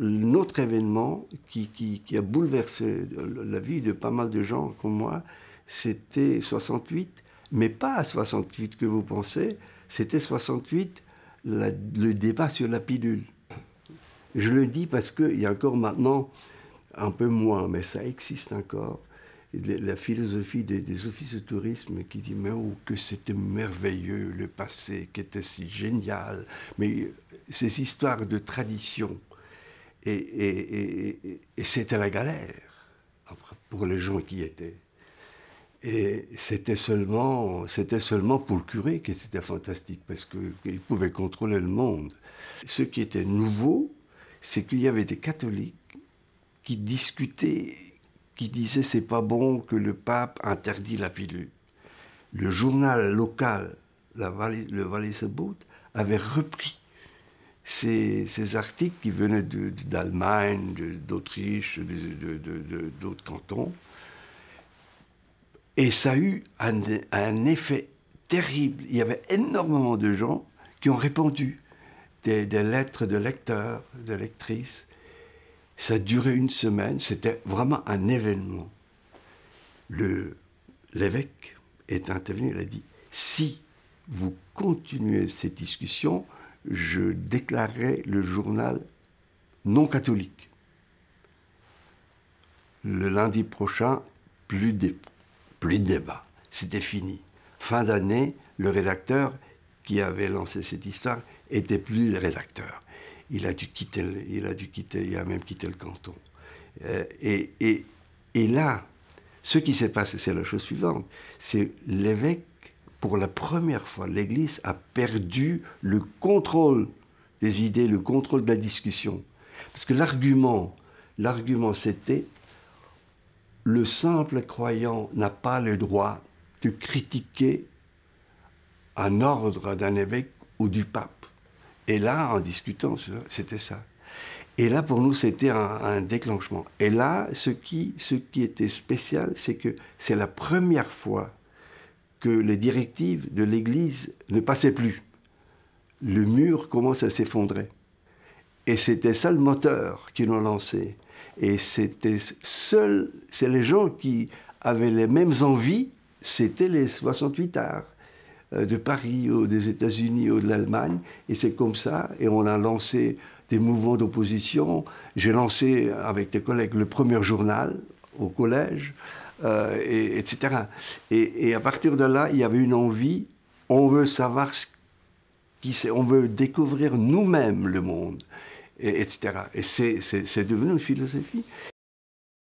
notre événement qui, a bouleversé la vie de pas mal de gens comme moi, c'était 68, mais pas à 68 que vous pensez, c'était 68 le débat sur la pilule. Je le dis parce qu'il y a encore maintenant, un peu moins, mais ça existe encore, la philosophie des, des, offices de tourisme qui dit mais oh que c'était merveilleux le passé qui était si génial mais ces histoires de tradition et, c'était la galère pour les gens qui y étaient. Et c'était seulement, c'était seulement pour le curé que c'était fantastique, parce qu'il pouvait contrôler le monde. Ce qui était nouveau, c'est qu'il y avait des catholiques qui discutaient, qui disaient c'est pas bon que le pape interdit la pilule. Le journal local, la le Valais avait repris ces, articles qui venaient d'Allemagne, d'Autriche, d'autres cantons. Et ça a eu un, effet terrible. Il y avait énormément de gens qui ont répondu, des, lettres de lecteurs, de lectrices. Ça a duré une semaine, c'était vraiment un événement. L'évêque est intervenu, il a dit, si vous continuez cette discussion, je déclarais le journal non catholique. Le lundi prochain, plus de, plus de débat. C'était fini. Fin d'année, le rédacteur qui avait lancé cette histoire était plus le rédacteur. Il a dû quitter, il a dû quitter, il a même quitté le canton. Euh, et là, ce qui s'est passé, c'est la chose suivante. C'est l'évêque pour la première fois, l'Église a perdu le contrôle des idées, le contrôle de la discussion. Parce que l'argument, l'argument c'était, le simple croyant n'a pas le droit de critiquer un ordre d'un évêque ou du pape. Et là, en discutant, c'était ça. Et là, pour nous, c'était un, déclenchement. Et là, ce qui, ce qui était spécial, c'est que c'est la première fois que les directives de l'Église ne passaient plus. Le mur commence à s'effondrer. Et c'était ça le moteur qui l'ont lancé. Et c'était seul, c'est les gens qui avaient les mêmes envies, c'était les 68 arts euh, de Paris ou des États-Unis ou de l'Allemagne. Et c'est comme ça. Et on a lancé des mouvements d'opposition. J'ai lancé avec des collègues le premier journal au collège. Euh, et, etc. Et, à partir de là, il y avait une envie, on veut savoir ce qui c'est, on veut découvrir nous-mêmes le monde, etc. Et c'est, devenu une philosophie.